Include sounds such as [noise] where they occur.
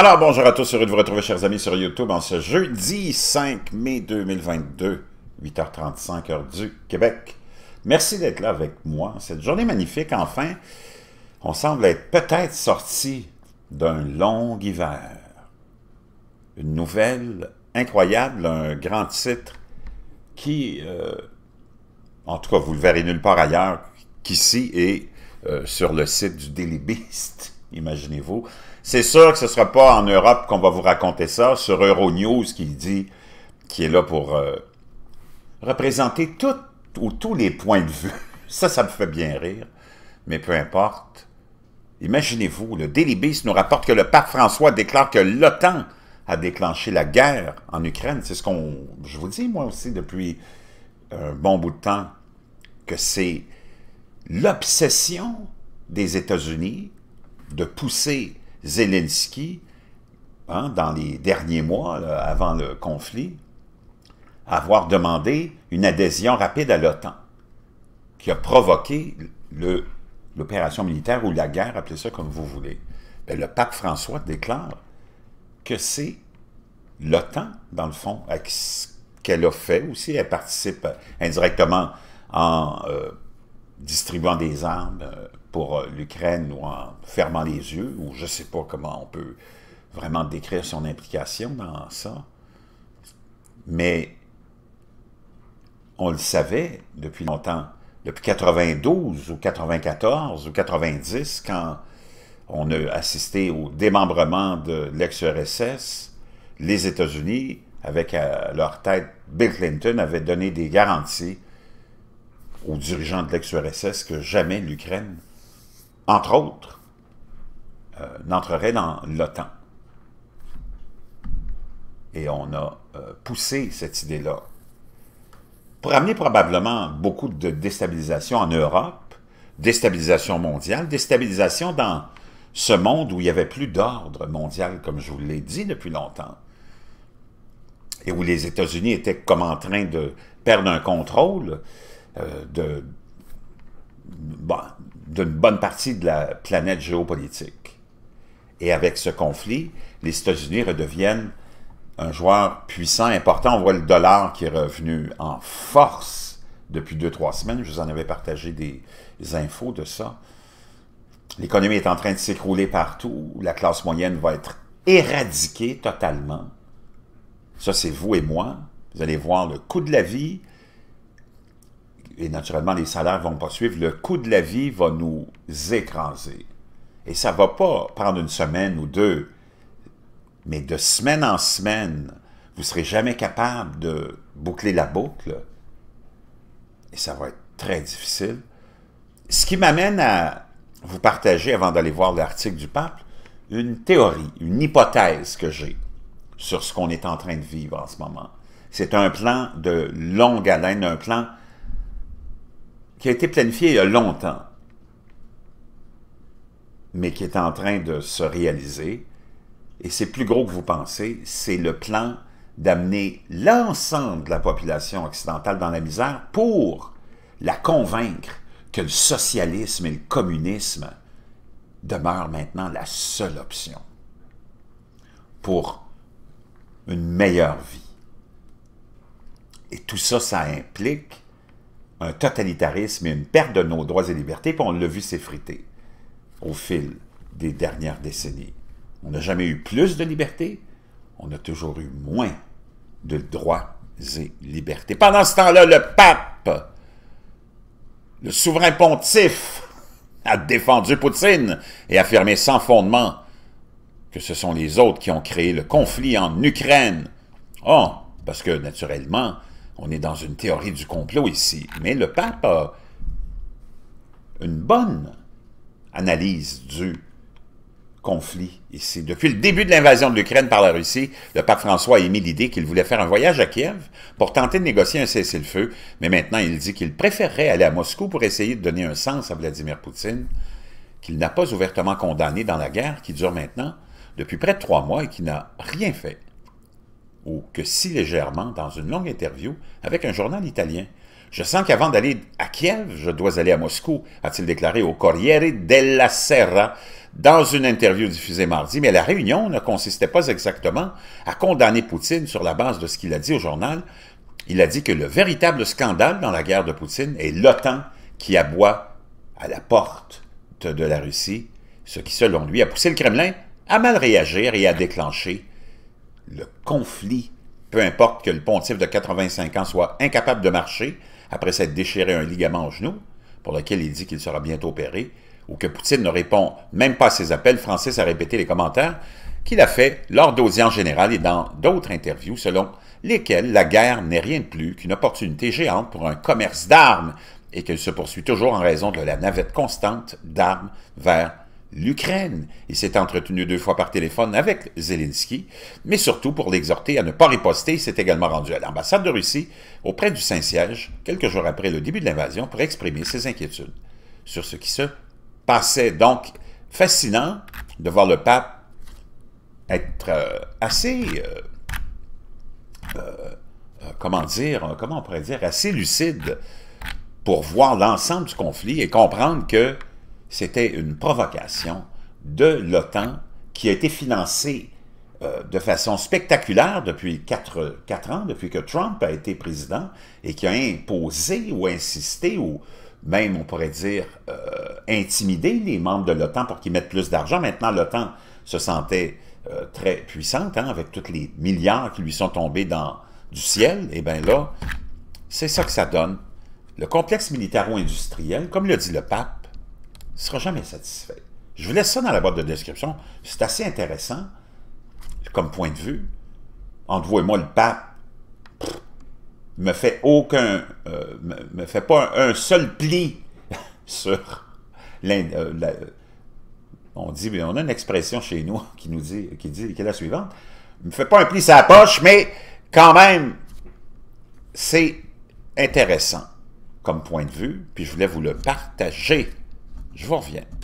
Alors, bonjour à tous, heureux de vous retrouver, chers amis, sur YouTube en ce jeudi 5 mai 2022, 8h35, heure du Québec. Merci d'être là avec moi. Cette journée magnifique, enfin, on semble être peut-être sorti d'un long hiver. Une nouvelle incroyable, un grand titre qui, euh, en tout cas, vous le verrez nulle part ailleurs qu'ici et euh, sur le site du Daily Beast imaginez-vous. C'est sûr que ce ne sera pas en Europe qu'on va vous raconter ça, sur Euronews qui dit, qui est là pour euh, représenter tout ou tous les points de vue. [laughs] Ça, ça me fait bien rire, mais peu importe. Imaginez-vous, le Daily Beast nous rapporte que le pape François déclare que l'OTAN a déclenché la guerre en Ukraine. C'est ce qu'on, je vous dis moi aussi depuis un bon bout de temps, que c'est l'obsession des États-Unis de pousser Zelensky, hein, dans les derniers mois, avant le conflit, à avoir demandé une adhésion rapide à l'OTAN, qui a provoqué l'opération militaire ou la guerre, appelez ça comme vous voulez. Ben, le pape François déclare que c'est l'OTAN, dans le fond, qu'elle a fait aussi, elle participe indirectement en euh, distribuant des armes, euh, pour euh, l'Ukraine ou en fermant les yeux, ou je ne sais pas comment on peut vraiment décrire son implication dans ça. Mais on le savait depuis longtemps, depuis 92 ou 94 ou 90, quand on a assisté au démembrement de l'ex-URSS, les États-Unis, avec à euh, leur tête Bill Clinton, avaient donné des garanties aux dirigeants de l'ex-URSS que jamais l'Ukraine entre autres, euh, n'entrerait dans l'OTAN. Et on a euh, poussé cette idée-là pour amener probablement beaucoup de déstabilisation en Europe, déstabilisation mondiale, déstabilisation dans ce monde où il n'y avait plus d'ordre mondial, comme je vous l'ai dit depuis longtemps, et où les États-Unis étaient comme en train de perdre un contrôle euh, de, d'une bonne partie de la planète géopolitique. Et avec ce conflit, les États-Unis redeviennent un joueur puissant, important. On voit le dollar qui est revenu en force depuis deux, trois semaines. Je vous en avais partagé des, infos de ça. L'économie est en train de s'écrouler partout. La classe moyenne va être éradiquée totalement. Ça, c'est vous et moi. Vous allez voir le coût de la vie, et naturellement, les salaires vont pas suivre. Le coût de la vie va nous écraser. Et ça ne va pas prendre une semaine ou deux, mais de semaine en semaine, vous ne serez jamais capable de boucler la boucle. Et ça va être très difficile. Ce qui m'amène à vous partager, avant d'aller voir l'article du pape, une théorie, une hypothèse que j'ai sur ce qu'on est en train de vivre en ce moment. C'est un plan de longue haleine, un plan qui a été planifié il y a longtemps, mais qui est en train de se réaliser, et c'est plus gros que vous pensez, c'est le plan d'amener l'ensemble de la population occidentale dans la misère pour la convaincre que le socialisme et le communisme demeurent maintenant la seule option pour une meilleure vie. Et tout ça, ça implique un totalitarisme et une perte de nos droits et libertés, puis on l'a vu s'effriter au fil des dernières décennies. On n'a jamais eu plus de liberté, on a toujours eu moins de droits et libertés. Pendant ce temps-là, le pape, le souverain pontife, a défendu Poutine et affirmé sans fondement que ce sont les autres qui ont créé le conflit en Ukraine. Oh, parce que naturellement, on est dans une théorie du complot ici, mais le pape a une bonne analyse du conflit ici. Depuis le début de l'invasion de l'Ukraine par la Russie, le pape François a émis l'idée qu'il voulait faire un voyage à Kiev pour tenter de négocier un cessez-le-feu, mais maintenant il dit qu'il préférerait aller à Moscou pour essayer de donner un sens à Vladimir Poutine, qu'il n'a pas ouvertement condamné dans la guerre qui dure maintenant depuis près de trois mois et qui n'a rien fait ou que si légèrement dans une longue interview avec un journal italien. Je sens qu'avant d'aller à Kiev, je dois aller à Moscou, a-t-il déclaré au Corriere della Serra dans une interview diffusée mardi. Mais la réunion ne consistait pas exactement à condamner Poutine sur la base de ce qu'il a dit au journal. Il a dit que le véritable scandale dans la guerre de Poutine est l'OTAN qui aboie à la porte de la Russie, ce qui, selon lui, a poussé le Kremlin à mal réagir et à déclencher le conflit, peu importe que le pontife de 85 ans soit incapable de marcher après s'être déchiré un ligament au genou, pour lequel il dit qu'il sera bientôt opéré, ou que Poutine ne répond même pas à ses appels, Francis a répété les commentaires qu'il a fait lors d'audience générales et dans d'autres interviews selon lesquelles la guerre n'est rien de plus qu'une opportunité géante pour un commerce d'armes et qu'elle se poursuit toujours en raison de la navette constante d'armes vers l'Ukraine. Il s'est entretenu deux fois par téléphone avec Zelensky, mais surtout pour l'exhorter à ne pas riposter, il s'est également rendu à l'ambassade de Russie auprès du Saint-Siège, quelques jours après le début de l'invasion, pour exprimer ses inquiétudes sur ce qui se passait. Donc, fascinant de voir le pape être euh, assez... Euh, euh, comment dire, comment on pourrait dire, assez lucide pour voir l'ensemble du conflit et comprendre que c'était une provocation de l'OTAN qui a été financée euh, de façon spectaculaire depuis quatre, ans, depuis que Trump a été président, et qui a imposé ou insisté ou même, on pourrait dire, intimider euh, intimidé les membres de l'OTAN pour qu'ils mettent plus d'argent. Maintenant, l'OTAN se sentait euh, très puissante, hein, avec tous les milliards qui lui sont tombés dans, du ciel. Et bien là, c'est ça que ça donne. Le complexe militaro-industriel, comme le dit le pape, ne sera jamais satisfait. Je vous laisse ça dans la boîte de description. C'est assez intéressant comme point de vue. Entre vous et moi, le pape me fait aucun, euh, me, fait pas un, seul pli [laughs] sur euh, euh, on dit, on a une expression chez nous [laughs] qui nous dit, qui dit, qui est la suivante. Me fait pas un pli sa poche, mais quand même, c'est intéressant comme point de vue, puis je voulais vous le partager. Je vous reviens.